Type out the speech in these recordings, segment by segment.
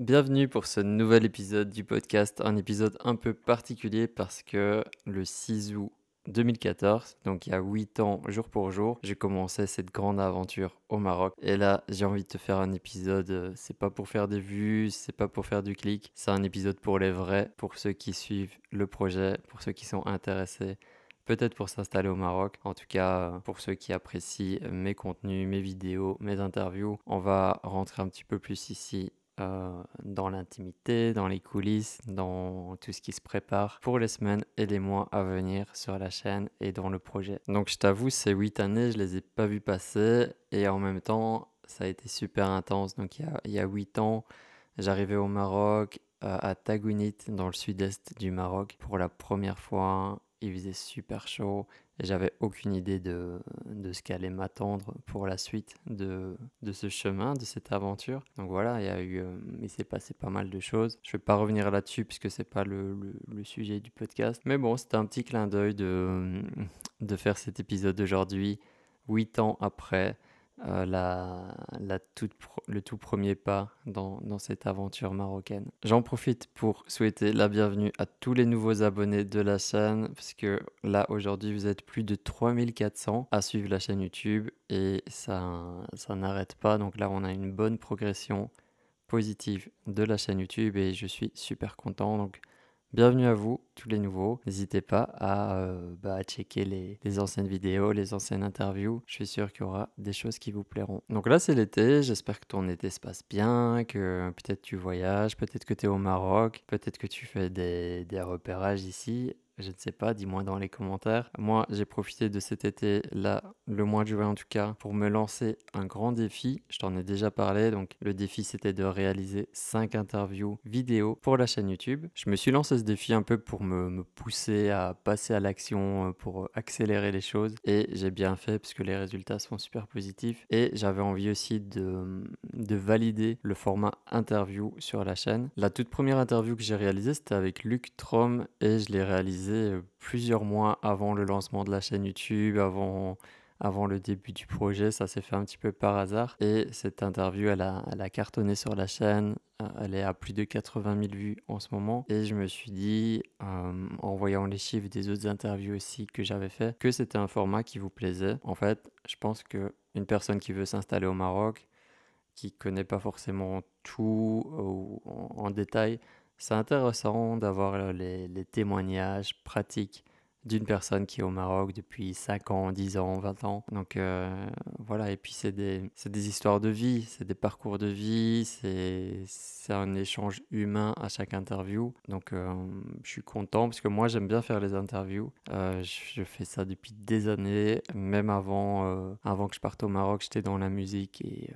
Bienvenue pour ce nouvel épisode du podcast, un épisode un peu particulier parce que le 6 août 2014, donc il y a 8 ans jour pour jour, j'ai commencé cette grande aventure au Maroc. Et là, j'ai envie de te faire un épisode, euh, c'est pas pour faire des vues, c'est pas pour faire du clic, c'est un épisode pour les vrais, pour ceux qui suivent le projet, pour ceux qui sont intéressés peut-être pour s'installer au Maroc. En tout cas, pour ceux qui apprécient mes contenus, mes vidéos, mes interviews, on va rentrer un petit peu plus ici euh, dans l'intimité, dans les coulisses, dans tout ce qui se prépare pour les semaines et les mois à venir sur la chaîne et dans le projet. Donc je t'avoue, ces huit années, je les ai pas vues passer et en même temps, ça a été super intense. Donc il y a, huit ans, j'arrivais au Maroc, euh, à Tagounit, dans le sud-est du Maroc, pour la première fois. Il faisait super chaud, et j'avais aucune idée de, de ce qu'allait m'attendre pour la suite de, de, ce chemin, de cette aventure. Donc voilà, il, y eu, euh, s'est passé pas mal de choses. Je ne vais pas revenir là-dessus puisque ce n'est pas le, sujet du podcast. Mais bon, c'était un petit clin d'œil de, de faire cet épisode d'aujourd'hui, 8 ans après. Euh, la, le tout premier pas dans, cette aventure marocaine. J'en profite pour souhaiter la bienvenue à tous les nouveaux abonnés de la chaîne, parce que là aujourd'hui vous êtes plus de 3400 à suivre la chaîne YouTube et ça, ça n'arrête pas, donc là on a une bonne progression positive de la chaîne YouTube et je suis super content. Donc Bienvenue à vous, tous les nouveaux. N'hésitez pas à, euh, bah, checker les, anciennes vidéos, les anciennes interviews. Je suis sûr qu'il y aura des choses qui vous plairont. Donc là, c'est l'été. J'espère que ton été se passe bien, que peut-être tu voyages, peut-être que tu es au Maroc, peut-être que tu fais des repérages ici. Je ne sais pas, dis-moi dans les commentaires. Moi, j'ai profité de cet été-là, le mois de juin en tout cas, pour me lancer un grand défi. Je t'en ai déjà parlé, donc le défi c'était de réaliser 5 interviews vidéo pour la chaîne YouTube. Je me suis lancé ce défi un peu pour me, pousser à passer à l'action, euh, pour accélérer les choses. Et j'ai bien fait puisque les résultats sont super positifs. Et j'avais envie aussi de, de valider le format interview sur la chaîne. La toute première interview que j'ai réalisée, c'était avec Luc Trom et je l'ai réalisé euh, plusieurs mois avant le lancement de la chaîne YouTube, avant, avant le début du projet. Ça s'est fait un petit peu par hasard. Et cette interview, elle a, elle cartonné sur la chaîne. Euh, elle est à plus de 80 000 vues en ce moment. Et je me suis dit, euh, en voyant les chiffres des autres interviews aussi que j'avais fait, que c'était un format qui vous plaisait. En fait, je pense que une personne qui veut s'installer au Maroc, qui connaît pas forcément tout en détail, c'est intéressant d'avoir les, témoignages pratiques d'une personne qui est au Maroc depuis 5 ans, 10 ans, 20 ans. Donc voilà, et puis c'est des, histoires de vie, c'est des parcours de vie, c'est un échange humain à chaque interview. Donc je suis content parce que moi j'aime bien faire les interviews. Euh, je fais ça depuis des années, même avant, avant que je parte au Maroc, j'étais dans la musique et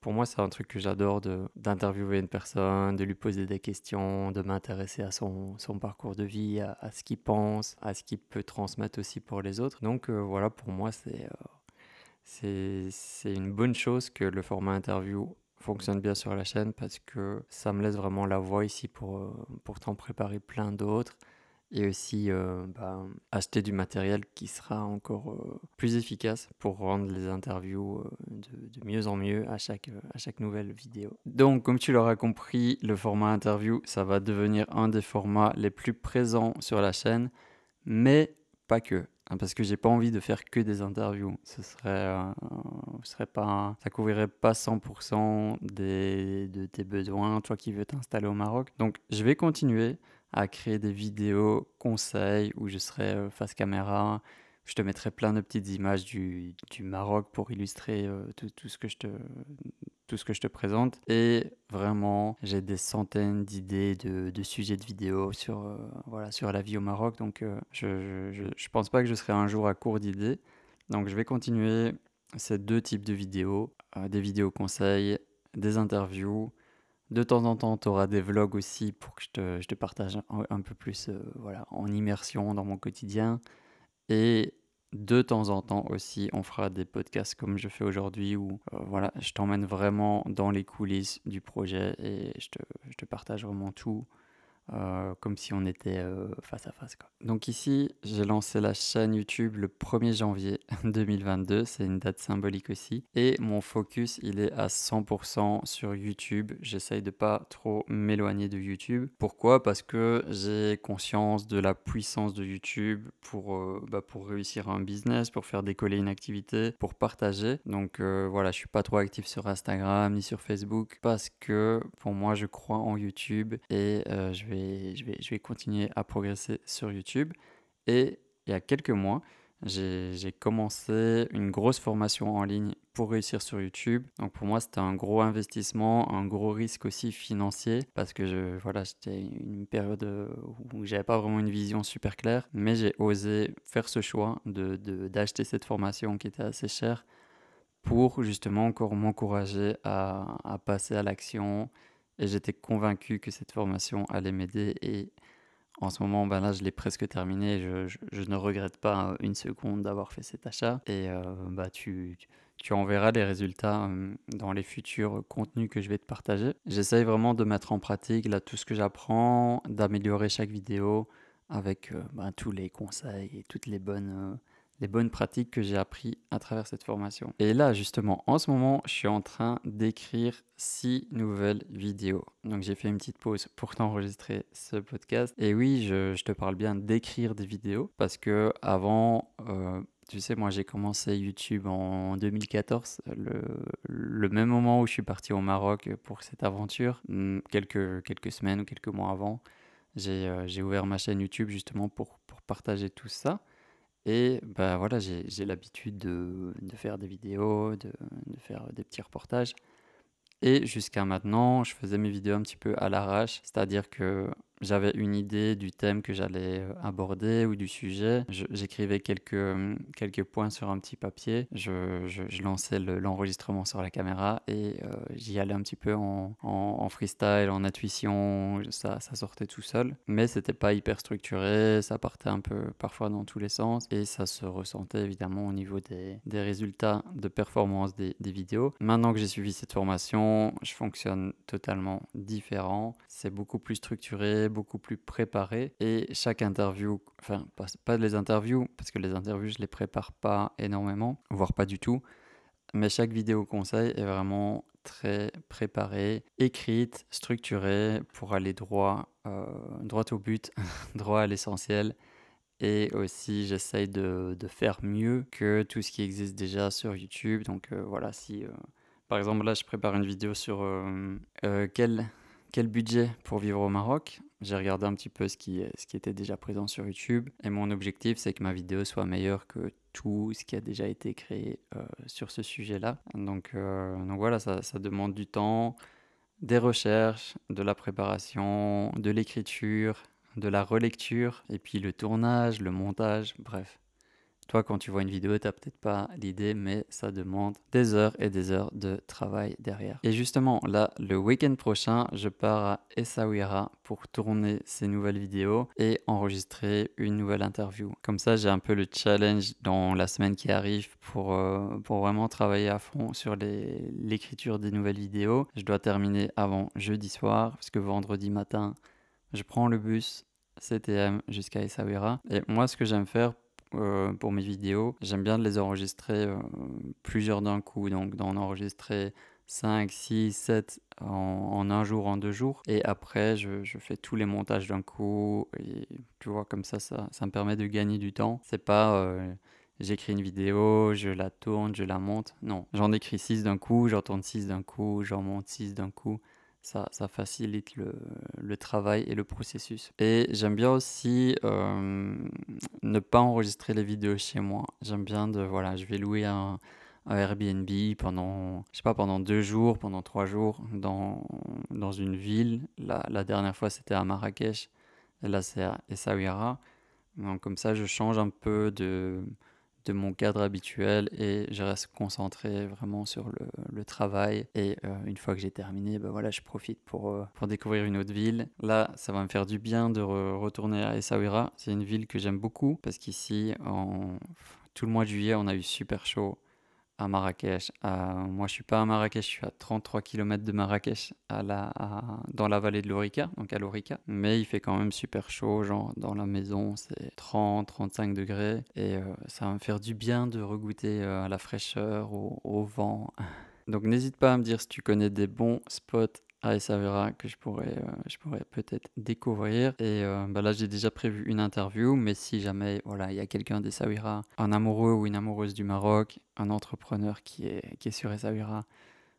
pour moi, c'est un truc que j'adore d'interviewer une personne, de lui poser des questions, de m'intéresser à son, parcours de vie, à, ce qu'il pense, à ce qu'il peut transmettre aussi pour les autres. Donc euh, voilà, pour moi, euh, c'est une bonne chose que le format interview fonctionne bien sur la chaîne parce que ça me laisse vraiment la voie ici pour, euh, pour t'en préparer plein d'autres et aussi euh, bah, acheter du matériel qui sera encore euh, plus efficace pour rendre les interviews euh, de, mieux en mieux à chaque, à chaque nouvelle vidéo. Donc comme tu l'auras compris, le format interview, ça va devenir un des formats les plus présents sur la chaîne, mais pas que. Hein, parce que j'ai pas envie de faire que des interviews. Ce serait, ce serait pas, ça couvrirait pas 100% des, de tes besoins, toi qui veux t'installer au Maroc. Donc je vais continuer, à créer des vidéos conseils où je serai euh, face caméra. Je te mettrai plein de petites images du, du Maroc pour illustrer euh, tout, tout, ce que je te, tout ce que je te présente. Et vraiment, j'ai des centaines d'idées de, de, sujets de vidéos sur, euh, voilà, sur la vie au Maroc. Donc, je ne pense pas que je serai un jour à court d'idées. Donc, je vais continuer ces deux types de vidéos, des vidéos conseils, des interviews de temps en temps, tu auras des vlogs aussi pour que je te, partage un, peu plus euh, voilà, en immersion dans mon quotidien. Et de temps en temps aussi, on fera des podcasts comme je fais aujourd'hui où euh, voilà, je t'emmène vraiment dans les coulisses du projet et je te partage vraiment tout. Euh, comme si on était euh, face à face. Quoi. Donc ici, j'ai lancé la chaîne YouTube le 1er janvier 2022, c'est une date symbolique aussi. Et mon focus, il est à 100% sur YouTube. J'essaye de pas trop m'éloigner de YouTube. Pourquoi Parce que j'ai conscience de la puissance de YouTube pour, euh, bah, pour réussir un business, pour faire décoller une activité, pour partager. Donc voilà, je suis pas trop actif sur Instagram ni sur Facebook parce que pour moi, je crois en YouTube et je vais je, vais, continuer à progresser sur YouTube. Et il y a quelques mois, j'ai commencé une grosse formation en ligne pour réussir sur YouTube. Donc pour moi, c'était un gros investissement, un gros risque aussi financier parce que je, voilà, c'était une période euh, où j'avais pas vraiment une vision super claire, mais j'ai osé faire ce choix de d'acheter cette formation qui était assez chère pour justement encore m'encourager à, passer à l'action, et j'étais convaincu que cette formation allait m'aider. Et en ce moment, ben là, je l'ai presque terminée. Je, ne regrette pas hein, une seconde d'avoir fait cet achat. Et euh, bah, tu, tu en verras les résultats euh, dans les futurs contenus que je vais te partager. J'essaye vraiment de mettre en pratique là, tout ce que j'apprends, d'améliorer chaque vidéo avec euh, bah, tous les conseils et toutes les bonnes les bonnes pratiques que j'ai appris à travers cette formation. Et là, justement, en ce moment, je suis en train d'écrire six nouvelles vidéos. Donc j'ai fait une petite pause pour t'enregistrer ce podcast. Et oui, je, te parle bien d'écrire des vidéos parce que avant, euh, tu sais, moi j'ai commencé YouTube en 2014, le, même moment où je suis parti au Maroc pour cette aventure, hmm, quelques, quelques semaines ou quelques mois avant. Euh, j'ai ouvert ma chaîne YouTube justement pour, pour partager tout ça. Et bah, voilà, j'ai l'habitude de, faire des vidéos, de, de, faire des petits reportages. Et jusqu'à maintenant, je faisais mes vidéos un petit peu à l'arrache, c'est-à-dire que j'avais une idée du thème que j'allais euh, aborder ou du sujet. J'écrivais quelques, euh, quelques points sur un petit papier. Je, je, lançais l'enregistrement sur la caméra et euh, j'y allais un petit peu en, en, en, freestyle, en intuition. Ça, ça sortait tout seul. Mais c'était pas hyper structuré. Ça partait un peu parfois dans tous les sens et ça se ressentait évidemment au niveau des, des résultats de performance des, des vidéos. Maintenant que j'ai suivi cette formation, je fonctionne totalement différent. C'est beaucoup plus structuré beaucoup plus préparé et chaque interview, enfin pas, les interviews, parce que les interviews je les prépare pas énormément, voire pas du tout, mais chaque vidéo conseil est vraiment très préparée, écrite, structurée pour aller droit, euh, droit au but, droit à l'essentiel. Et aussi, j'essaye de, de, faire mieux que tout ce qui existe déjà sur YouTube. Donc euh, voilà, si euh, par exemple là, je prépare une vidéo sur quel quel budget pour vivre au Maroc j'ai regardé un petit peu ce qui, ce qui était déjà présent sur YouTube et mon objectif c'est que ma vidéo soit meilleure que tout ce qui a déjà été créé euh, sur ce sujet-là. Euh, donc, voilà, ça, ça, demande du temps, des recherches, de la préparation, de l'écriture, de la relecture et puis le tournage, le montage, bref. Toi, quand tu vois une vidéo, tu t'as peut-être pas l'idée, mais ça demande des heures et des heures de travail derrière. Et justement, là, le week-end prochain, je pars à Essaouira pour tourner ces nouvelles vidéos et enregistrer une nouvelle interview. Comme ça, j'ai un peu le challenge dans la semaine qui arrive pour, euh, pour vraiment travailler à fond sur l'écriture des nouvelles vidéos. Je dois terminer avant jeudi soir, parce que vendredi matin, je prends le bus CTM jusqu'à Essaouira. Et moi, ce que j'aime faire euh, pour mes vidéos. J'aime bien de les enregistrer euh, plusieurs d'un coup, donc d'en enregistrer 5, 6, 7 en, un jour, en deux jours. Et après, je, je fais tous les montages d'un coup. Et tu vois, comme ça, ça, ça, me permet de gagner du temps. C'est pas euh, j'écris une vidéo, je la tourne, je la monte. Non, j'en écris 6 d'un coup, j'en tourne 6 d'un coup, j'en monte 6 d'un coup ça, ça facilite le, le, travail et le processus. Et j'aime bien aussi euh, ne pas enregistrer les vidéos chez moi. J'aime bien de, voilà, je vais louer un, un, Airbnb pendant, je sais pas, pendant deux jours, pendant trois jours dans, dans une ville. La, la dernière fois, c'était à Marrakech. Et là, c'est à Essaouira. Donc, comme ça, je change un peu de de mon cadre habituel et je reste concentré vraiment sur le, travail. Et euh, une fois que j'ai terminé, ben voilà, je profite pour, euh, pour découvrir une autre ville. Là, ça va me faire du bien de retourner à Essaouira. C'est une ville que j'aime beaucoup parce qu'ici, en tout le mois de juillet, on a eu super chaud à Marrakech. moi, je suis pas à Marrakech, je suis à 33 km de Marrakech, à la, dans la vallée de l'Orica, donc à l'Orica. Mais il fait quand même super chaud, genre dans la maison, c'est 30, 35 degrés. Et euh, ça va me faire du bien de regoûter euh, à la fraîcheur, au vent. Donc n'hésite pas à me dire si tu connais des bons spots à ah, que je pourrais, euh, je pourrais peut-être découvrir. Et euh, bah là, j'ai déjà prévu une interview, mais si jamais voilà, il y a quelqu'un d'Essaouira, un amoureux ou une amoureuse du Maroc, un entrepreneur qui est, qui est sur Essaouira,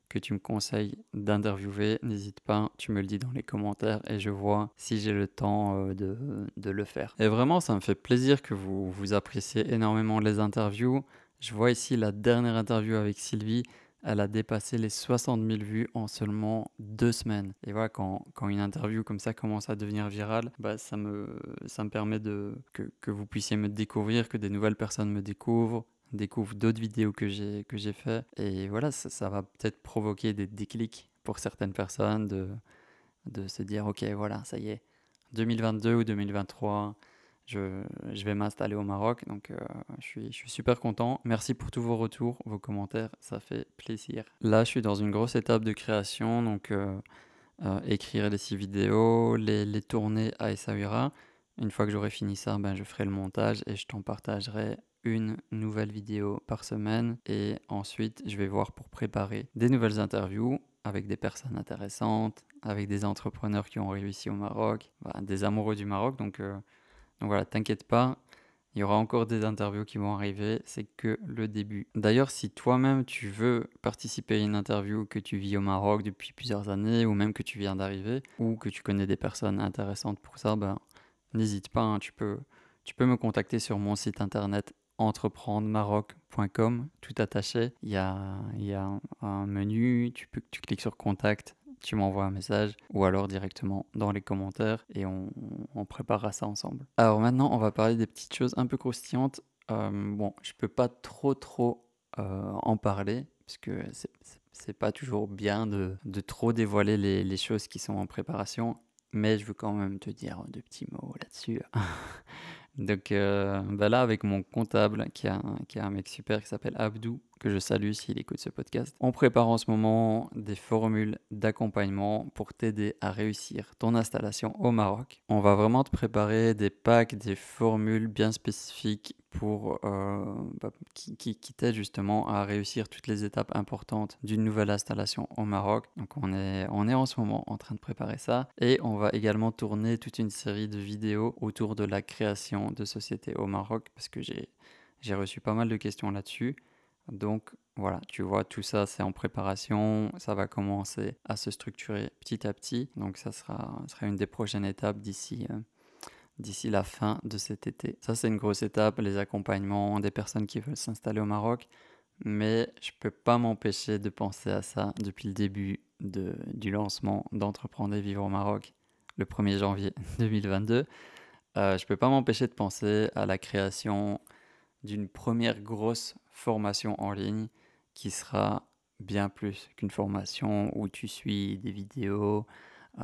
que tu me conseilles d'interviewer, n'hésite pas, tu me le dis dans les commentaires et je vois si j'ai le temps euh, de, de, le faire. Et vraiment, ça me fait plaisir que vous, vous appréciez énormément les interviews. Je vois ici la dernière interview avec Sylvie elle a dépassé les 60 000 vues en seulement deux semaines. Et voilà, quand, quand une interview comme ça commence à devenir virale, bah, ça, me, ça me permet de, que, que vous puissiez me découvrir, que des nouvelles personnes me découvrent, découvrent d'autres vidéos que j'ai que j'ai fait et voilà ça, va peut-être provoquer des déclics pour certaines personnes de de se dire ok voilà ça y est 2022 ou 2023 je, vais m'installer au Maroc, donc euh, je, suis, je suis super content. Merci pour tous vos retours, vos commentaires, ça fait plaisir. Là, je suis dans une grosse étape de création, donc euh, euh, écrire les six vidéos, les, tourner à Essaouira. Une fois que j'aurai fini ça, ben, je ferai le montage et je t'en partagerai une nouvelle vidéo par semaine. Et ensuite, je vais voir pour préparer des nouvelles interviews avec des personnes intéressantes, avec des entrepreneurs qui ont réussi au Maroc, ben, des amoureux du Maroc. Donc, euh, donc voilà, t'inquiète pas, il y aura encore des interviews qui vont arriver, c'est que le début. D'ailleurs, si toi-même tu veux participer à une interview que tu vis au Maroc depuis plusieurs années, ou même que tu viens d'arriver, ou que tu connais des personnes intéressantes pour ça, ben, n'hésite pas, hein, tu, peux, tu peux me contacter sur mon site internet entreprendremaroc.com, tout attaché. Il y a, il y a un menu, tu, peux, tu cliques sur contact, tu m'envoies un message ou alors directement dans les commentaires et on, préparera ça ensemble. Alors maintenant, on va parler des petites choses un peu croustillantes. Euh, bon, je peux pas trop trop euh, en parler parce que c'est pas toujours bien de, de trop dévoiler les, choses qui sont en préparation, mais je veux quand même te dire deux petits mots là-dessus. Donc euh, bah là, avec mon comptable, qui est qui a un mec super qui s'appelle Abdou, que je salue s'il écoute ce podcast. On prépare en ce moment des formules d'accompagnement pour t'aider à réussir ton installation au Maroc. On va vraiment te préparer des packs, des formules bien spécifiques pour euh, bah, qui, t'aident justement à réussir toutes les étapes importantes d'une nouvelle installation au Maroc. Donc on est, on est en ce moment en train de préparer ça et on va également tourner toute une série de vidéos autour de la création de sociétés au Maroc parce que j'ai reçu pas mal de questions là-dessus. Donc voilà, tu vois, tout ça c'est en préparation, ça va commencer à se structurer petit à petit. Donc ça sera, une des prochaines étapes d'ici euh, d'ici la fin de cet été. Ça c'est une grosse étape, les accompagnements des personnes qui veulent s'installer au Maroc. Mais je peux pas m'empêcher de penser à ça depuis le début du lancement d'entreprendre et vivre au Maroc le 1er janvier 2022. Je euh, je peux pas m'empêcher de penser à la création d'une première grosse formation en ligne qui sera bien plus qu'une formation où tu suis des vidéos euh,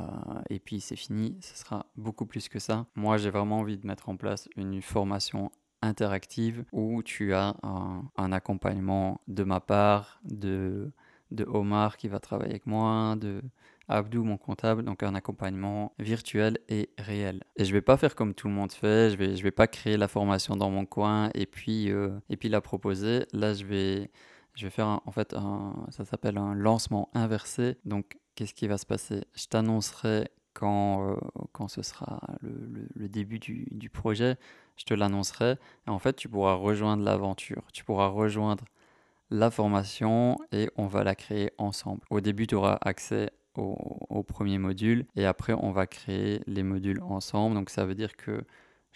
et puis c'est fini, ce sera beaucoup plus que ça. Moi j'ai vraiment envie de mettre en place une formation interactive où tu as un, un accompagnement de ma part, de de Omar qui va travailler avec moi, de Abdou, mon comptable, donc un accompagnement virtuel et réel. Et je vais pas faire comme tout le monde fait, je vais, je vais pas créer la formation dans mon coin et puis, euh, et puis la proposer. Là, je vais, je vais faire en fait un, ça s'appelle un lancement inversé. Donc, qu'est-ce qui va se passer Je t'annoncerai quand, euh, quand ce sera le, début du, du projet, je te l'annoncerai. Et en fait, tu pourras rejoindre l'aventure, tu pourras rejoindre la formation et on va la créer ensemble. Au début, tu auras accès au, au, premier module et après, on va créer les modules ensemble. Donc, ça veut dire que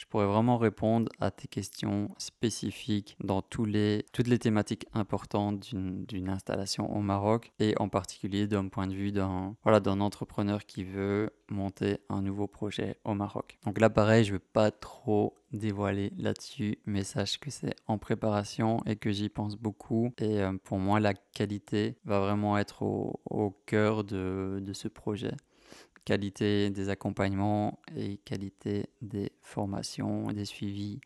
je pourrais vraiment répondre à tes questions spécifiques dans tous les, toutes les thématiques importantes d'une installation au Maroc et en particulier d'un point de vue d'un voilà, entrepreneur qui veut monter un nouveau projet au Maroc. Donc là pareil, je ne vais pas trop dévoiler là-dessus, mais sache que c'est en préparation et que j'y pense beaucoup. Et euh, pour moi, la qualité va vraiment être au, au cœur de ce projet qualité des accompagnements et qualité des formations, des suivis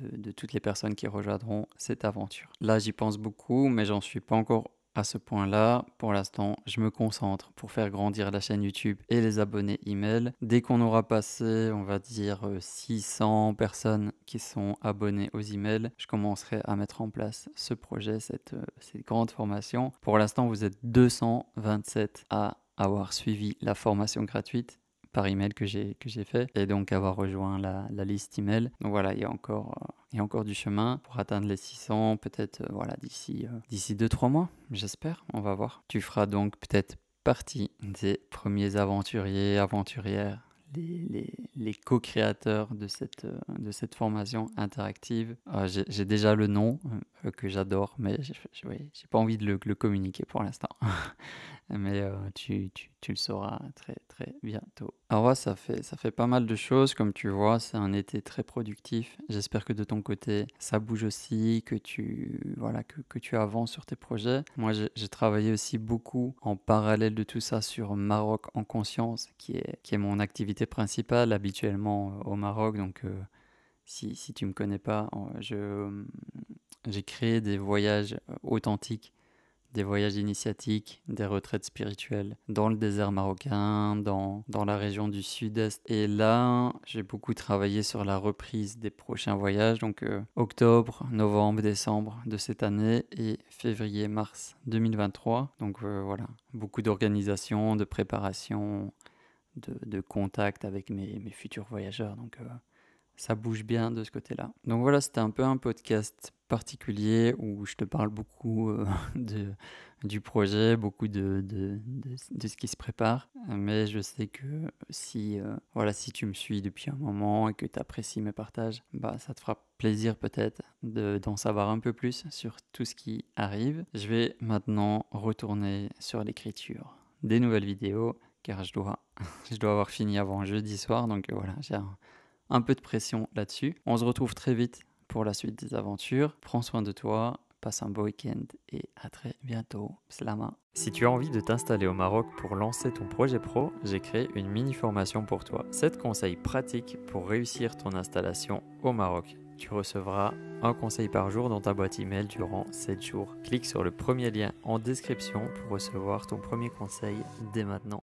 de, toutes les personnes qui rejoindront cette aventure. Là, j'y pense beaucoup, mais j'en suis pas encore à ce point-là, pour l'instant, je me concentre pour faire grandir la chaîne YouTube et les abonnés email. Dès qu'on aura passé, on va dire, 600 euh, personnes qui sont abonnées aux emails, je commencerai à mettre en place ce projet, cette, euh, cette grande formation. Pour l'instant, vous êtes 227 à avoir suivi la formation gratuite par email que j'ai que j'ai fait et donc avoir rejoint la, liste email. Donc voilà, il y a encore euh, encore du chemin pour atteindre les 600 peut-être euh, voilà d'ici euh, d'ici 2 3 mois, j'espère, on va voir. Tu feras donc peut-être partie des premiers aventuriers aventurières les, co-créateurs de cette, euh, de cette formation interactive. Euh, j'ai déjà le nom euh, que j'adore, mais je n'ai pas envie de le, communiquer pour l'instant. mais tu, tu, tu le sauras très très bientôt. Alors ah ça fait, ça fait pas mal de choses, comme tu vois, c'est un été très productif. J'espère que de ton côté, ça bouge aussi, que tu, voilà, que, que tu avances sur tes projets. Moi, j'ai travaillé aussi beaucoup en parallèle de tout ça sur Maroc en conscience, qui est, qui est mon activité principale habituellement au Maroc. Donc, euh, si, si tu me connais pas, je j'ai créé des voyages euh, authentiques des voyages initiatiques, des retraites spirituelles dans le désert marocain, dans, la région du sud-est. Et là, j'ai beaucoup travaillé sur la reprise des prochains voyages, donc euh, octobre, novembre, décembre de cette année et février, mars 2023. Donc euh, voilà, beaucoup d'organisation, de préparation, de, de contact avec mes, futurs voyageurs. Donc euh, ça bouge bien de ce côté-là. Donc voilà, c'était un peu un podcast particulier où je te parle beaucoup euh, de, du projet, beaucoup de, de, de, ce qui se prépare. Mais je sais que si, euh, voilà, si tu me suis depuis un moment et que tu apprécies mes partages, bah, ça te fera plaisir peut-être d'en savoir un peu plus sur tout ce qui arrive. Je vais maintenant retourner sur l'écriture des nouvelles vidéos car je dois, je dois avoir fini avant jeudi soir. Donc voilà, j'ai un peu de pression là-dessus. On se retrouve très vite pour la suite des aventures. Prends soin de toi, passe un beau week-end et à très bientôt. Slama. Si tu as envie de t'installer au Maroc pour lancer ton projet pro, j'ai créé une mini formation pour toi. 7 conseils pratiques pour réussir ton installation au Maroc. Tu recevras un conseil par jour dans ta boîte email durant 7 jours. Clique sur le premier lien en description pour recevoir ton premier conseil dès maintenant.